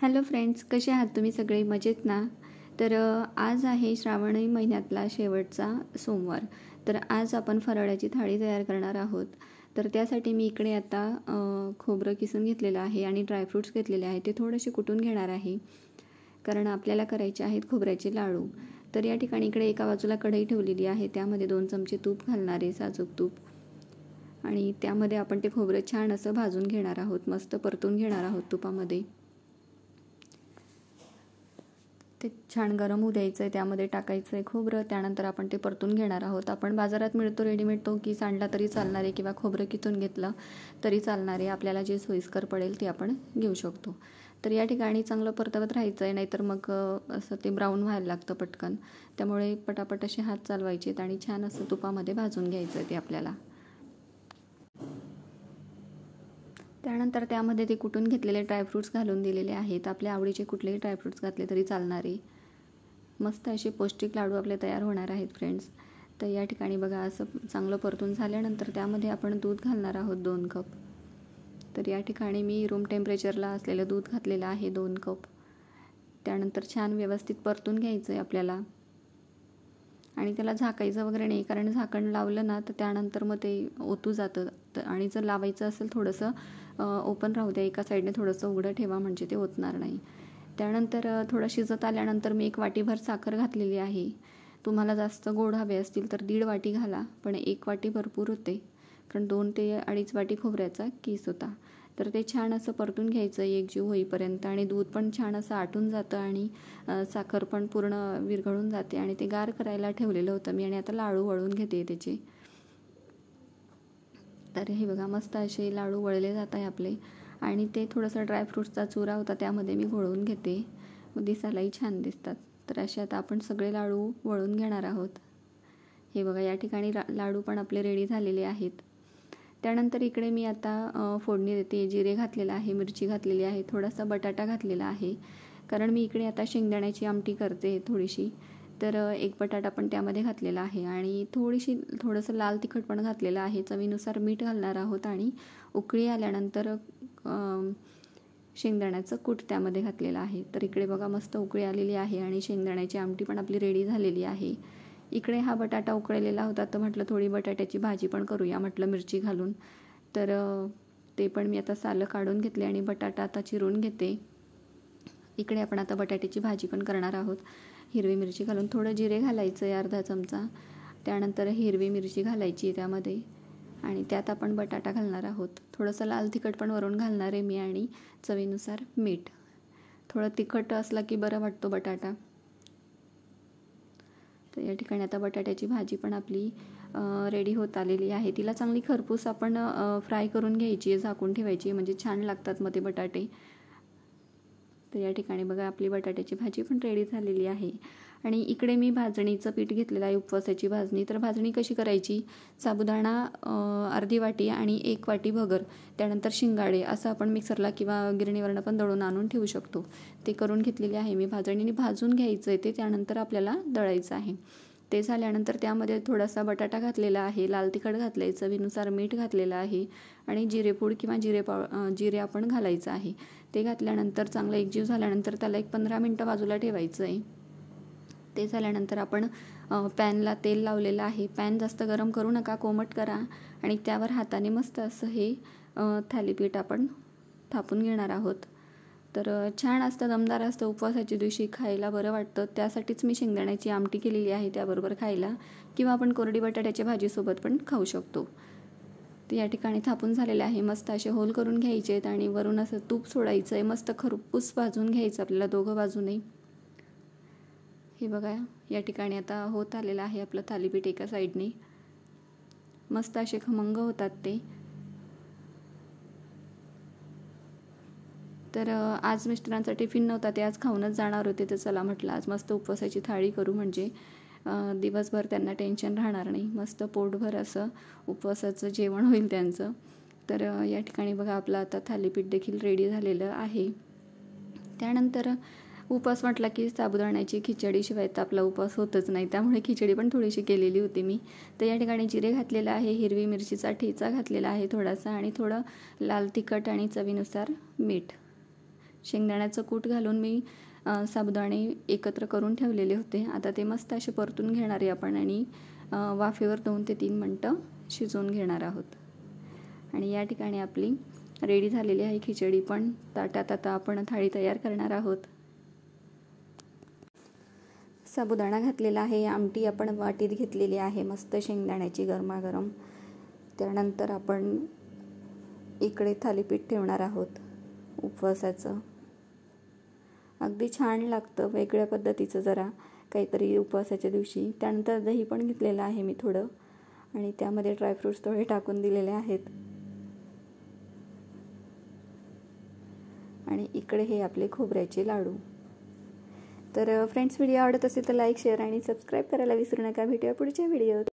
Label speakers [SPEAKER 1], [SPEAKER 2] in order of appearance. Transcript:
[SPEAKER 1] hello friends कसे आहात तुम्ही सगळे मजेत ना तर आज आहे श्रावणी महिन्यातला शेवटचा सोमवार तर आज आपण फराळ्याची थाळी तयार करणार आहोत तर त्यासाठी मी इकडे आता खोबरं किसून घेतलेलं आहे आणि ड्रायफ्रूट्स घेतलेले आहे ते थोडेसे कुटून घेणार आहे कारण आपल्याला करायचे आहेत खोबऱ्याचे लाडू तर या ठिकाणी इकडे एका बाजूला कढई ठेवलेली आहे त्यामध्ये दोन चमचे तूप घालणार आहे साजूक तूप आणि त्यामध्ये आपण ते खोबरं छान असं भाजून घेणार आहोत मस्त परतून घेणार आहोत तुपामध्ये ते छान गरम होऊ द्यायचं आहे त्यामध्ये टाकायचं आहे खोबरं त्यानंतर आपण ते परतून घेणार आहोत आपण बाजारात मिळतो रेडीमेड तो की सांडला तरी चालणार आहे किंवा खोबरं किथून घेतलं तरी चालणार आहे आपल्याला जे सोयीस्कर पडेल ते आपण घेऊ शकतो तर या ठिकाणी चांगलं परतवत राहायचं आहे नाहीतर मग असं ते ब्राऊन व्हायला लागतं पटकन त्यामुळे पटापट असे हात चालवायचे आहेत आणि छान असं तुपामध्ये भाजून घ्यायचं आहे ते आपल्याला त्यानंतर त्यामध्ये ते कुठून घेतलेले ड्रायफ्रूट्स घालून दिलेले आहेत आपल्या आवडीचे कुठलेही ड्रायफ्रूट्स घातले तरी चालणारे मस्त असे पौष्टिक लाडू आपले तयार होणार आहेत फ्रेंड्स तर या ठिकाणी बघा असं चांगलं परतून झाल्यानंतर त्यामध्ये आपण दूध घालणार आहोत दोन कप तर या ठिकाणी मी रूम टेम्परेचरला असलेलं दूध घातलेलं आहे दोन कप त्यानंतर छान व्यवस्थित परतून घ्यायचं आहे आपल्याला आणि त्याला झाकायचं वगैरे नाही कारण झाकण लावलं ना तर त्यानंतर मग ते ओतू जातं तर आणि जर लावायचं असेल थोडंसं ओपन राहू द्या एका साईडने थोडंसं उघडं ठेवा म्हणजे ते ओतणार नाही त्यानंतर थोडं शिजत आल्यानंतर मी एक वाटीभर साखर घातलेली आहे तुम्हाला जास्त गोड हवे असतील तर दीड वाटी घाला पण एक वाटी भरपूर होते कारण दोन ते अडीच वाटी खोबऱ्याचा केस होता तर ते छान असं परतून घ्यायचं एकजीव होईपर्यंत आणि दूध पण छान असं आटून जातं आणि साखर पण पूर्ण विरघळून जाते आणि ते गार करायला ठेवलेलं होतं मी आणि आता लाडू वळून घेते त्याचे तर हे बघा मस्त असे लाडू वळले जात आहे आपले आणि ते थोडंसं ड्रायफ्रूट्सचा चुरा होता त्यामध्ये मी घोळून घेते मग दिसायलाही छान दिसतात तर असे आता आपण सगळे लाडू वळून घेणार आहोत हे बघा या ठिकाणी ला लाडू पण आपले रेडी झालेले आहेत त्यानंतर इकडे मी आता फोडणी देते जिरे घातलेलं आहे मिरची घातलेली आहे थोडासा बटाटा घातलेला आहे कारण मी इकडे आता शेंगदाण्याची आमटी करते थोडीशी तर एक बटाटा पण त्यामध्ये घातलेला आहे आणि थोडीशी थोडंसं लाल तिखट पण घातलेलं आहे चवीनुसार मीठ घालणार आहोत आणि उकळी आल्यानंतर शेंगदाण्याचं कूट त्यामध्ये घातलेलं आहे तर इकडे बघा मस्त उकळी आलेली आहे आणि शेंगदाण्याची आमटी पण आपली रेडी झालेली आहे इकडे हा बटाटा उकळलेला होता तर म्हटलं थोडी बटाट्याची भाजी पण करूया म्हटलं मिरची घालून तर ते पण मी आता सालं काढून घेतले आणि बटाटा आता चिरून घेते इकडे आपण आता बटाट्याची भाजी पण करणार आहोत हिरवी मिरची घालून थोडं जिरे घालायचं आहे अर्धा चमचा त्यानंतर हिरवी मिरची घालायची त्यामध्ये आणि त्यात आपण बटाटा घालणार आहोत थोडंसं लाल तिखट पण वरून घालणार आहे मी आणि चवीनुसार मीठ थोडं तिखट असला की बरं वाटतो बटाटा तर या ठिकाणी आता बटाट्याची भाजी पण आपली रेडी होत आलेली आहे तिला चांगली खरपूस आपण फ्राय करून घ्यायची आहे झाकून ठेवायची म्हणजे छान लागतात मध्ये बटाटे तर या ठिकाणी बघा आपली बटाट्याची भाजी पण रेडी झालेली आहे आणि इकडे मी भाजणीचं पीठ घेतलेलं आहे उपवासाची भाजणी तर भाजणी कशी करायची साबुदाणा अर्धी वाटी आणि एक वाटी भगर त्यानंतर शिंगाडे असं आपण मिक्सरला किंवा गिरणीवरनं पण दळून आणून ठेवू शकतो ते करून घेतलेले आहे मी भाजणीने भाजून घ्यायचं आहे ते त्यानंतर आपल्याला दळायचं आहे ते झाल्यानंतर त्यामध्ये थोडासा बटाटा घातलेला आहे लाल तिखट घातलायचं विनुसार मीठ घातलेलं आहे आणि जिरेपूड किंवा जिरे पाव जिरे आपण घालायचं आहे ते घातल्यानंतर चांगलं एकजीव झाल्यानंतर त्याला एक पंधरा मिनटं बाजूला ठेवायचं आहे ते झाल्यानंतर आपण पॅनला तेल लावलेलं आहे पॅन जास्त गरम करू नका कोमट करा आणि त्यावर हाताने मस्त असं हे थालीपीठ आपण थापून घेणार आहोत तर छान असतं दमदार असतं उपवासाच्या दिवशी खायला बरं वाटतं त्यासाठीच मी शेंगदाण्याची आमटी केलेली आहे त्याबरोबर खायला किंवा आपण कोरडी बटाट्याच्या भाजीसोबत पण खाऊ शकतो ते या ठिकाणी थापून झालेले आहे मस्त असे होल करून घ्यायचे आहेत आणि वरून असं तूप सोडायचं आहे मस्त खरपूस भाजून घ्यायचं आपल्याला दोघं बाजूने हे बघा या ठिकाणी आता होत आलेलं आहे आपलं थालीपीठ एका साईडने मस्त असे खमंग होतात ते तर आज मिस्टरांचा टिफिन नव्हता ते आज खाऊनच जाणार होते तर चला म्हटलं आज मस्त उपवासाची थाळी करू म्हणजे दिवसभर त्यांना टेन्शन राहणार नाही मस्त पोटभर असं उपवासाचं जेवण होईल त्यांचं तर या ठिकाणी बघा आपलं आता थालीपीठ देखील रेडी झालेलं आहे त्यानंतर उपवास म्हटला की साबुदाण्याची खिचडीशिवाय तर आपला उपवास होतच नाही त्यामुळे खिचडी पण थोडीशी केलेली होती मी तर या ठिकाणी जिरे घातलेलं आहे हिरवी मिरचीचा ठेचा घातलेला आहे थोडासा आणि थोडं लाल तिखट आणि चवीनुसार मीठ शेंगदाण्याचं कूट घालून मी साबुदाणे एकत्र करून ठेवलेले होते आता ते मस्त असे परतून घेणार आहे आपण आणि वाफेवर दोन ते तीन मिनटं शिजवून घेणार आहोत आणि या ठिकाणी आपली रेडी झालेली आहे खिचडी पण ताटात आता आपण थाळी तयार करणार आहोत साबुदाणा घातलेला आहे आमटी आपण वाटीत घेतलेली आहे मस्त शेंगदाण्याची गरमागरम त्यानंतर आपण इकडे थालीपीठ ठेवणार आहोत उपवासाचं अगदी छान लागतं वेगळ्या पद्धतीचं जरा काहीतरी उपवासाच्या दिवशी त्यानंतर दही पण घेतलेलं आहे मी थोडं आणि त्यामध्ये ड्रायफ्रूट्स थोडे टाकून दिलेले आहेत आणि इकडे हे आपले खोबऱ्याचे लाडू तर फ्रेंड्स व्हिडिओ आवडत असेल तर लाईक शेअर आणि सबस्क्राईब करायला विसरू नका भेटूया पुढच्या व्हिडिओत